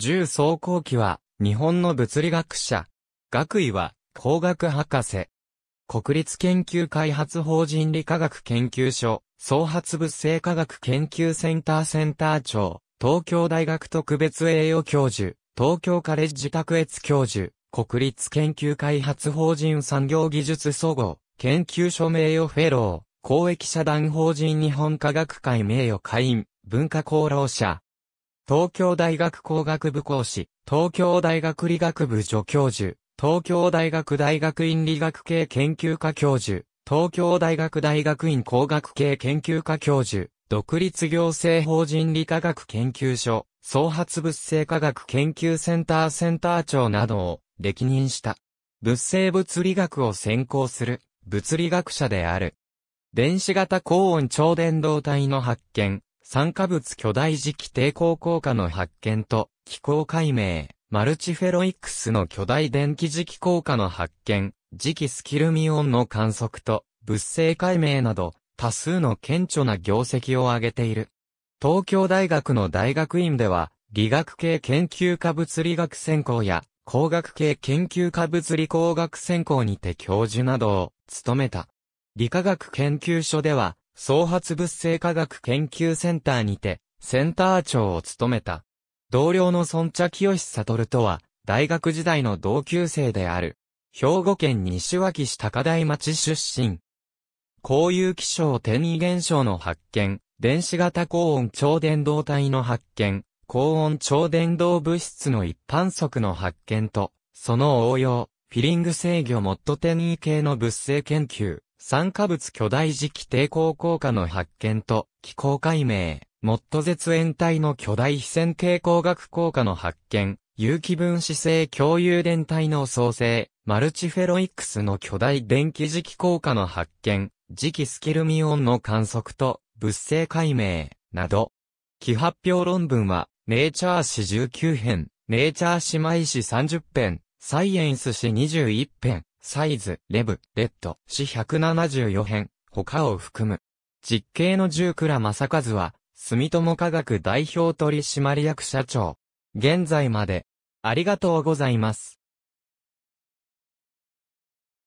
重装甲機は、日本の物理学者。学位は、工学博士。国立研究開発法人理科学研究所、創発物性科学研究センターセンター長、東京大学特別栄誉教授、東京カレッジ卓越教授、国立研究開発法人産業技術総合、研究所名誉フェロー、公益社団法人日本科学会名誉会員、文化功労者、東京大学工学部講師、東京大学理学部助教授、東京大学大学院理学系研究科教授、東京大学大学院工学系研究科教授、独立行政法人理科学研究所、創発物性科学研究センターセンター長などを歴任した。物性物理学を専攻する物理学者である。電子型高温超伝導体の発見、酸化物巨大磁気抵抗効果の発見と、気候解明、マルチフェロイクスの巨大電気磁気効果の発見、磁気スキルミオンの観測と、物性解明など、多数の顕著な業績を挙げている。東京大学の大学院では、理学系研究科物理学専攻や、工学系研究科物理工学専攻にて教授などを務めた。理化学研究所では、創発物性科学研究センターにて、センター長を務めた。同僚の孫茶清悟とは、大学時代の同級生である。兵庫県西脇市高台町出身。こういう気象転移現象の発見、電子型高温超電導体の発見、高温超電導物質の一般則の発見と、その応用、フィリング制御モッド転移系の物性研究、酸化物巨大磁気抵抗効果の発見と、気候解明、モット絶縁体の巨大非線形光学効果の発見、有機分子性共有電体の創生、マルチフェロイクスの巨大電気磁気効果の発見、磁気スキルミオンの観測と、物性解明、など。既発表論文は、ネイチャー史19編、ネイチャー姉妹史30編、サイエンス史21編、サイズ、レブ、レッド、詩174編、他を含む。実刑の十倉正和は、住友科学代表取締役社長。現在まで、ありがとうございます。